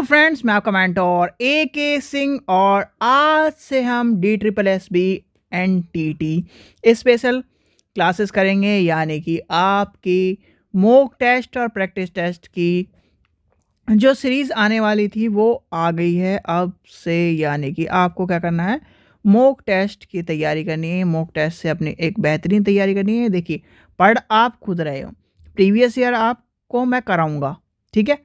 hello friends मैं आपका और ए के सिंह और आज से हम D triple S B N T T special classes करेंगे यानी कि आपकी मोक टेस्ट और प्रैक्टिस टेस्ट की जो सीरीज़ आने वाली थी वो आ गई है अब से यानी कि आपको क्या करना है मोक टेस्ट की तैयारी करनी है मोक टेस्ट से अपनी एक बेहतरीन तैयारी करनी है देखिए पढ़ आप खुद रहे हो प्रीवियस ईयर आपको मैं कराऊंगा ठीक है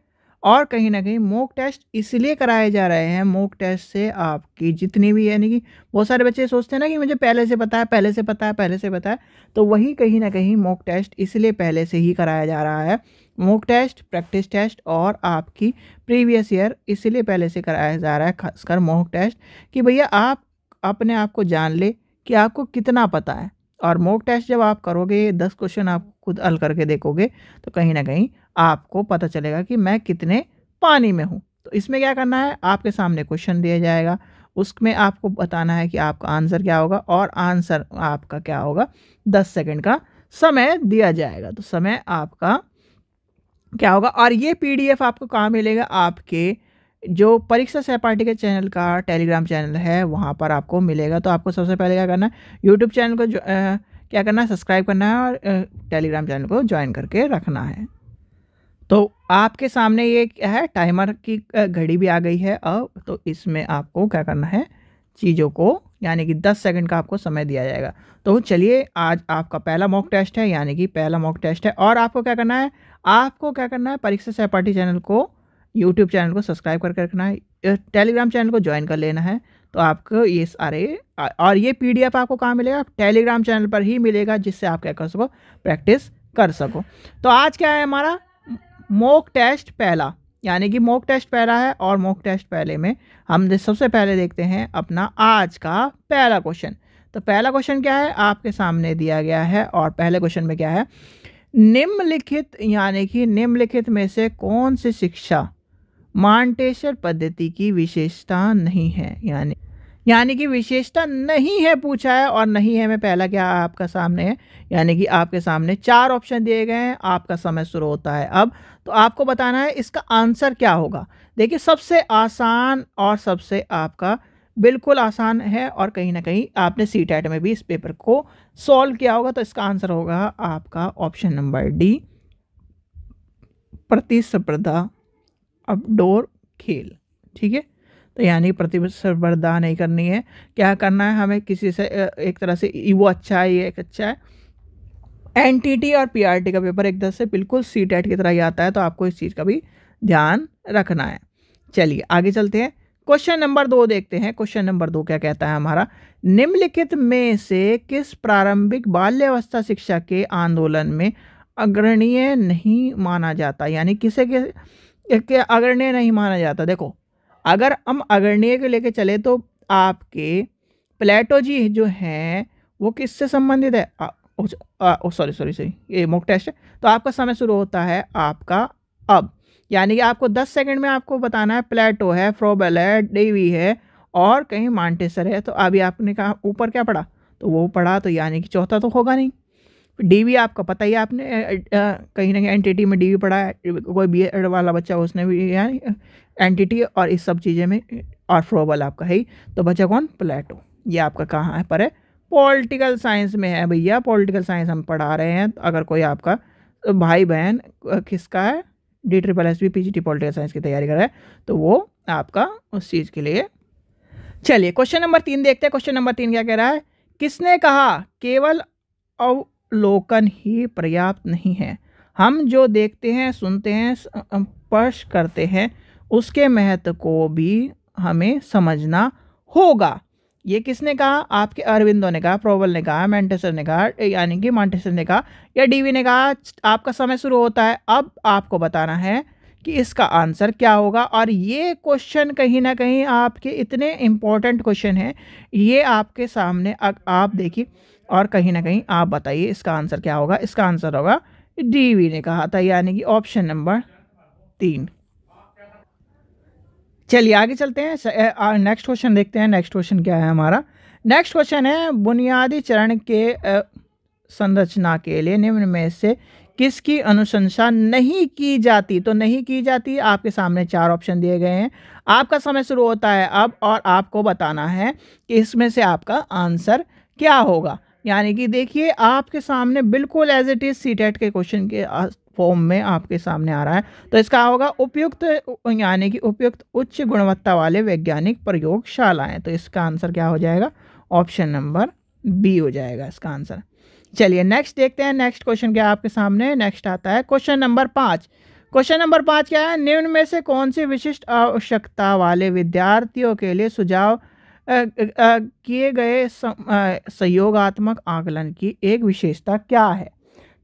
और कहीं ना कहीं मोक टेस्ट इसलिए कराए जा रहे हैं मोक टेस्ट से आपकी जितनी भी यानी कि बहुत सारे बच्चे सोचते हैं ना कि मुझे पहले से पता है पहले से पता है पहले से पता है तो वही कहीं ना कहीं मोक टेस्ट इसलिए पहले से ही कराया जा रहा है मोक टेस्ट प्रैक्टिस टेस्ट और आपकी प्रीवियस ईयर इसलिए पहले से कराया जा रहा है खासकर मोक टेस्ट कि भैया आप अपने आप को जान ले कि आपको कितना पता है और मोक टेस्ट जब आप करोगे दस क्वेश्चन आप खुद हल करके देखोगे तो कहीं ना कहीं आपको पता चलेगा कि मैं कितने पानी में हूँ तो इसमें क्या करना है आपके सामने क्वेश्चन दिया जाएगा उसमें आपको बताना है कि आपका आंसर क्या होगा और आंसर आपका क्या होगा दस सेकेंड का समय दिया जाएगा तो समय आपका क्या होगा और ये पीडीएफ आपको कहाँ मिलेगा आपके जो परीक्षा सहपाठी के चैनल का टेलीग्राम चैनल है वहाँ पर आपको मिलेगा तो आपको सबसे पहले क्या करना है यूट्यूब चैनल को जो, आ, क्या करना है सब्सक्राइब करना है और टेलीग्राम चैनल को ज्वाइन करके रखना है तो आपके सामने ये क्या है टाइमर की घड़ी भी आ गई है अब तो इसमें आपको क्या करना है चीज़ों को यानी कि 10 सेकंड का आपको समय दिया जाएगा तो चलिए आज आपका पहला मॉक टेस्ट है यानी कि पहला मॉक टेस्ट है और आपको क्या करना है आपको क्या करना है परीक्षा सहपाठी चैनल को यूट्यूब चैनल को सब्सक्राइब करके रखना है टेलीग्राम चैनल को ज्वाइन कर लेना है तो आपको ये सारे और ये पी आपको कहाँ मिलेगा टेलीग्राम चैनल पर ही मिलेगा जिससे आप क्या कर सको प्रैक्टिस कर सको तो आज क्या है हमारा मॉक टेस्ट पहला यानी कि मॉक टेस्ट पहला है और मॉक टेस्ट पहले में हम सबसे पहले देखते हैं अपना आज का पहला क्वेश्चन तो पहला क्वेश्चन क्या है आपके सामने दिया गया है और पहले क्वेश्चन में क्या है निम्नलिखित यानी कि निम्नलिखित में से कौन सी शिक्षा मांटेश्वर पद्धति की विशेषता नहीं है यानी यानी कि विशेषता नहीं है पूछा है और नहीं है मैं पहला क्या आपका सामने है यानी कि आपके सामने चार ऑप्शन दिए गए हैं आपका समय शुरू होता है अब तो आपको बताना है इसका आंसर क्या होगा देखिए सबसे आसान और सबसे आपका बिल्कुल आसान है और कहीं ना कहीं आपने सी टैट में भी इस पेपर को सॉल्व किया होगा तो इसका आंसर होगा आपका ऑप्शन नंबर डी प्रतिस्पर्धा अपडोर खेल ठीक है तो यानी प्रतिस्पर्धा नहीं करनी है क्या करना है हमें किसी से एक तरह से वो अच्छा है ये एक अच्छा है एन और पी का पेपर एक तरह से बिल्कुल सी की तरह ही आता है तो आपको इस चीज़ का भी ध्यान रखना है चलिए आगे चलते हैं क्वेश्चन नंबर दो देखते हैं क्वेश्चन नंबर दो क्या कहता है हमारा निम्नलिखित में से किस प्रारंभिक बाल्यावस्था शिक्षा के आंदोलन में अग्रणीय नहीं माना जाता यानी किसे के, के अग्रणीय नहीं माना जाता देखो अगर हम अगरणीय को लेके चले तो आपके प्लेटो जी जो हैं वो किससे संबंधित है सॉरी सॉरी सॉरी ये मोक टेस्ट है तो आपका समय शुरू होता है आपका अब यानी कि आपको 10 सेकंड में आपको बताना है प्लेटो है फ्रोबेल है डेवी है और कहीं मांटेसर है तो अभी आपने कहा ऊपर क्या पढ़ा तो वो पढ़ा तो यानी कि चौथा तो होगा नहीं डीवी आपका पता ही आपने कहीं ना कहीं एनटीटी में डीवी पढ़ा है कोई बी एड वाला बच्चा उसने भी यानी एनटीटी और इस सब चीज़ें में और फ्रोबल आपका है ही तो बच्चा कौन प्लेटो ये आपका कहाँ है पर है पॉलिटिकल साइंस में है भैया पॉलिटिकल साइंस हम पढ़ा रहे हैं तो अगर कोई आपका तो भाई बहन किसका है D triple S B P G T political science की तैयारी कर रहा है तो वो आपका उस चीज़ के लिए चलिए क्वेश्चन नंबर तीन देखते हैं क्वेश्चन नंबर तीन क्या कह रहा है किसने कहा केवल अवलोकन ही पर्याप्त नहीं है हम जो देखते हैं सुनते हैं स्पर्श करते हैं उसके महत्व को भी हमें समझना होगा ये किसने कहा आपके अरविंदो ने कहा प्रोवल ने कहा मैंटेसर ने कहा यानी कि मॉन्टेसर ने कहा या डीवी ने कहा आपका समय शुरू होता है अब आपको बताना है कि इसका आंसर क्या होगा और ये क्वेश्चन कहीं ना कहीं आपके इतने इम्पॉर्टेंट क्वेश्चन हैं ये आपके सामने आप देखिए और कहीं ना कहीं आप बताइए इसका आंसर क्या होगा इसका आंसर होगा डी ने कहा था यानी कि ऑप्शन नंबर तीन चलिए आगे चलते हैं नेक्स्ट क्वेश्चन देखते हैं नेक्स्ट क्वेश्चन क्या है हमारा नेक्स्ट क्वेश्चन है बुनियादी चरण के संरचना के लिए निम्न में से किसकी अनुशंसा नहीं की जाती तो नहीं की जाती आपके सामने चार ऑप्शन दिए गए हैं आपका समय शुरू होता है अब और आपको बताना है कि इसमें से आपका आंसर क्या होगा यानी कि देखिए आपके सामने बिल्कुल एज इट इज़ सी के क्वेश्चन के फॉर्म में आपके सामने आ रहा है तो इसका होगा उपयुक्त यानी कि उपयुक्त उच्च गुणवत्ता वाले वैज्ञानिक प्रयोगशालाएँ तो इसका आंसर क्या हो जाएगा ऑप्शन नंबर बी हो जाएगा इसका आंसर चलिए नेक्स्ट देखते हैं नेक्स्ट क्वेश्चन क्या आपके सामने नेक्स्ट आता है क्वेश्चन नंबर पाँच क्वेश्चन नंबर पाँच क्या है निम्न में से कौन सी विशिष्ट आवश्यकता वाले विद्यार्थियों के लिए सुझाव किए गए सहयोगात्मक आकलन की एक विशेषता क्या है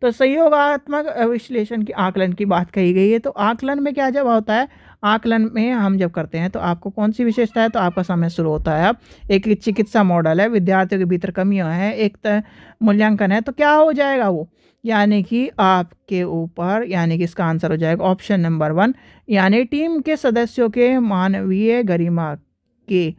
तो सहयोगात्मक विश्लेषण की आकलन की बात कही गई है तो आकलन में क्या जब होता है आकलन में हम जब करते हैं तो आपको कौन सी विशेषता है तो आपका समय शुरू होता है अब एक चिकित्सा मॉडल है विद्यार्थियों के भीतर कमियां हैं एक मूल्यांकन है तो क्या हो जाएगा वो यानी कि आपके ऊपर यानी कि इसका आंसर हो जाएगा ऑप्शन नंबर वन यानी टीम के सदस्यों के मानवीय गरिमा के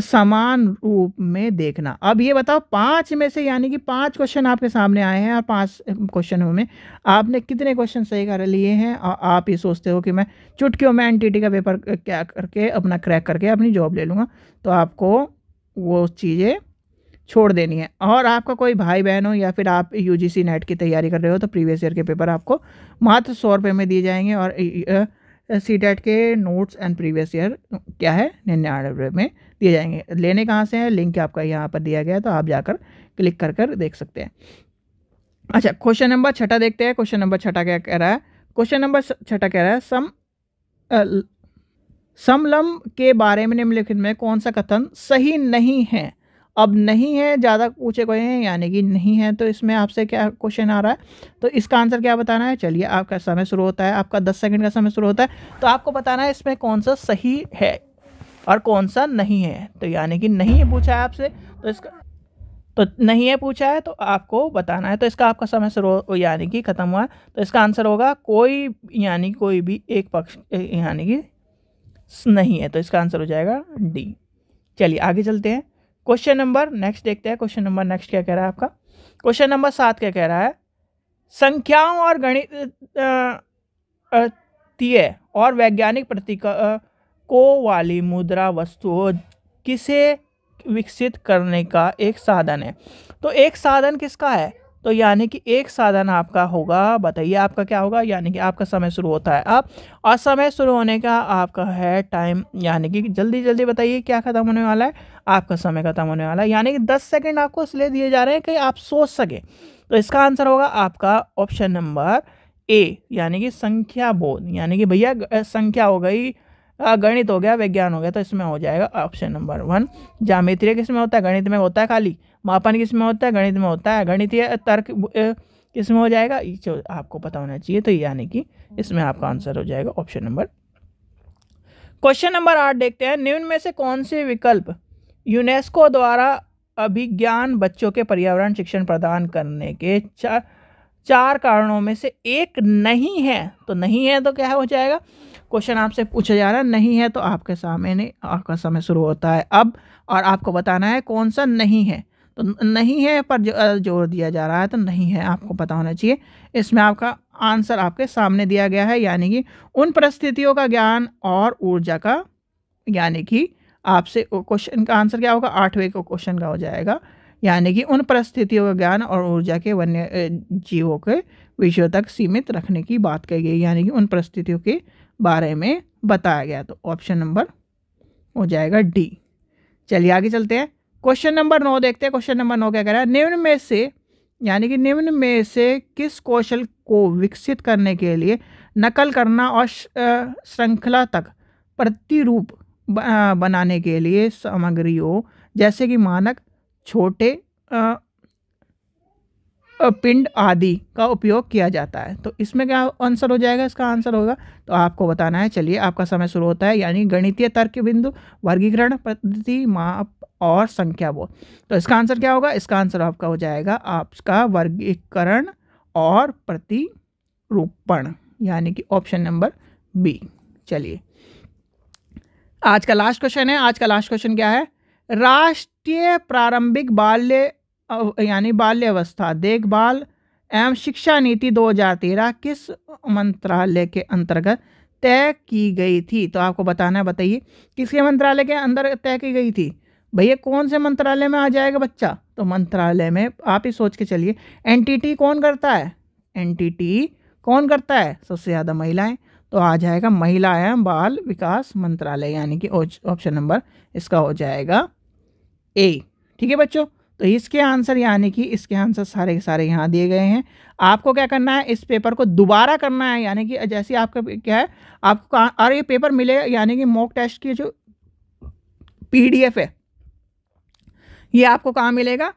समान रूप में देखना अब ये बताओ पांच में से यानी कि पांच क्वेश्चन आपके सामने आए हैं और पांच क्वेश्चनों में आपने कितने क्वेश्चन सही कर लिए हैं और आप ये सोचते हो कि मैं चुटकियों में एनटीटी का पेपर क्या करके अपना क्रैक करके अपनी जॉब ले लूँगा तो आपको वो चीज़ें छोड़ देनी है और आपका कोई भाई बहन हो या फिर आप यू जी नेट की तैयारी कर रहे हो तो प्रीवियस ईयर के पेपर आपको मात्र सौ रुपये में दिए जाएंगे और सी टेट के नोट्स एंड प्रीवियस ईयर क्या है निन्यानवे में दिए जाएंगे लेने कहाँ से हैं लिंक आपका यहाँ पर दिया गया है तो आप जाकर क्लिक कर कर देख सकते हैं अच्छा क्वेश्चन नंबर छठा देखते हैं क्वेश्चन नंबर छठा क्या कह रहा है क्वेश्चन नंबर छठा कह रहा है सम समलम के बारे में निम्नलिखित में कौन सा कथन सही नहीं है अब नहीं है ज़्यादा पूछे गए हैं यानी कि नहीं है तो इसमें आपसे क्या क्वेश्चन आ रहा है तो इसका आंसर क्या बताना है चलिए आपका समय शुरू होता है आपका दस सेकंड का समय शुरू होता है तो आपको बताना है इसमें कौन सा सही है और कौन सा नहीं है तो यानी कि नहीं है पूछा है आपसे तो इसका तो नहीं है पूछा है तो आपको बताना है तो इसका आपका समय सर यानी कि ख़त्म हुआ तो इसका आंसर होगा कोई यानी कोई भी एक पक्ष यानी कि नहीं है तो इसका आंसर हो जाएगा डी चलिए आगे चलते हैं क्वेश्चन नंबर नेक्स्ट देखते हैं क्वेश्चन नंबर नेक्स्ट क्या कह रहा है आपका क्वेश्चन नंबर सात क्या कह रहा है संख्याओं और गणित और वैज्ञानिक प्रतीक को वाली मुद्रा वस्तुओं किसे विकसित करने का एक साधन है तो एक साधन किसका है तो यानी कि एक साधन आपका होगा बताइए आपका क्या होगा यानी कि आपका समय शुरू होता है अब और समय शुरू होने का आपका है टाइम यानी कि जल्दी जल्दी बताइए क्या ख़त्म होने वाला है आपका समय ख़त्म होने वाला है यानी कि दस सेकेंड आपको इसलिए दिए जा रहे हैं कि आप सोच सकें तो इसका आंसर होगा आपका ऑप्शन नंबर ए यानी कि संख्या बोध यानी कि भैया संख्या हो गई गणित हो गया विज्ञान हो गया तो इसमें हो जाएगा ऑप्शन नंबर वन जामित्रीय किस में होता है गणित में होता है खाली मापन किस में होता है गणित में होता है गणितीय तर्क किस में हो जाएगा ये आपको पता होना चाहिए तो यानी कि इसमें आपका आंसर हो जाएगा ऑप्शन नंबर क्वेश्चन नंबर आठ देखते हैं निम्न में से कौन से विकल्प यूनेस्को द्वारा अभिज्ञान बच्चों के पर्यावरण शिक्षण प्रदान करने के चार चार कारणों में से एक नहीं है तो नहीं है तो क्या हो जाएगा क्वेश्चन आपसे पूछा जा रहा है नहीं है तो आपके सामने आपका समय शुरू होता है अब और आपको बताना है कौन सा नहीं है तो नहीं है पर जोर जो दिया जा रहा है तो नहीं है आपको पता होना चाहिए इसमें आपका आंसर आपके सामने दिया गया है यानी कि उन परिस्थितियों का ज्ञान और ऊर्जा का यानी कि आपसे क्वेश्चन का आंसर क्या होगा आठवें को क्वेश्चन का हो जाएगा यानी कि उन परिस्थितियों का ज्ञान और ऊर्जा के वन्य जीवों के विषयों तक सीमित रखने की बात कही गई यानी कि उन परिस्थितियों के बारे में बताया गया तो ऑप्शन नंबर हो जाएगा डी चलिए आगे चलते हैं क्वेश्चन नंबर नौ देखते हैं क्वेश्चन नंबर नौ क्या कह रहा है निम्न में से यानी कि निम्न में से किस कौशल को विकसित करने के लिए नकल करना और श्रृंखला तक प्रतिरूप बनाने के लिए सामग्रियों जैसे कि मानक छोटे पिंड आदि का उपयोग किया जाता है तो इसमें क्या आंसर हो जाएगा इसका आंसर होगा तो आपको बताना है चलिए आपका समय शुरू होता है यानी गणितीय तर्क बिंदु वर्गीकरण पद्धति माप और संख्या बोध तो इसका आंसर क्या होगा इसका आंसर आपका हो जाएगा आपका वर्गीकरण और प्रतिरूपण यानी कि ऑप्शन नंबर बी चलिए आज का लास्ट क्वेश्चन है आज का लास्ट क्वेश्चन क्या है राष्ट्रीय प्रारंभिक बाल्य यानी बाल्यावस्था देखभाल एवं शिक्षा नीति 2013 किस मंत्रालय के अंतर्गत तय की गई थी तो आपको बताना है बताइए किसके मंत्रालय के अंदर तय की गई थी भैया कौन से मंत्रालय में आ जाएगा बच्चा तो मंत्रालय में आप ही सोच के चलिए एनटीटी कौन करता है एनटीटी कौन करता है सबसे ज़्यादा महिलाएं तो आ जाएगा महिला एवं बाल विकास मंत्रालय यानी कि ऑप्शन नंबर इसका हो जाएगा ए ठीक है बच्चों तो इसके आंसर यानी कि इसके आंसर सारे के सारे यहाँ दिए गए हैं आपको क्या करना है इस पेपर को दोबारा करना है यानी कि जैसे आपका क्या है आपको और ये पेपर मिले यानी कि मॉक टेस्ट की जो पीडीएफ है ये आपको कहाँ मिलेगा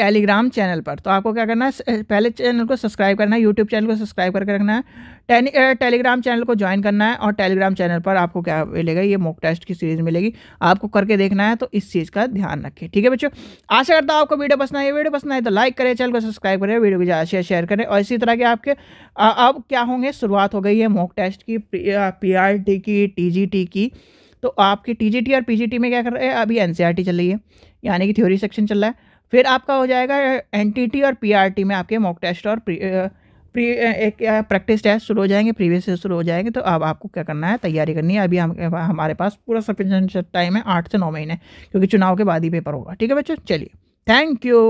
टेलीग्राम चैनल पर तो आपको क्या करना है पहले चैनल को सब्सक्राइब करना है यूट्यूब चैनल को सब्सक्राइब करके रखना है टेलीग्राम चैनल को ज्वाइन करना है और टेलीग्राम चैनल पर आपको क्या मिलेगा ये मॉक टेस्ट की सीरीज मिलेगी आपको करके देखना है तो इस चीज़ का ध्यान रखें ठीक है बच्चों आशा करता हूँ आपको वीडियो पसंद आए वीडियो पसंद आए तो लाइक करें चैनल को सब्सक्राइब करें वीडियो को ज़्यादा शेयर शेयर करें और इसी तरह के आपके अब क्या होंगे शुरुआत हो गई है मॉक टेस्ट की पी की टी की तो आपकी टी और पी में क्या कर रहे हैं अभी एन e चल रही है यानी कि थ्योरी सेक्शन चल रहा है फिर आपका हो जाएगा एनटीटी और पीआरटी में आपके मॉक टेस्ट और प्री एक प्रैक्टिस टेस्ट शुरू हो जाएंगे प्रीवियस ईयर शुरू हो जाएंगे तो अब आपको क्या करना है तैयारी करनी है अभी हम हमारे पास पूरा सफिशेंट टाइम है आठ से नौ महीने क्योंकि चुनाव के बाद ही पेपर होगा ठीक है बच्चों चलिए थैंक यू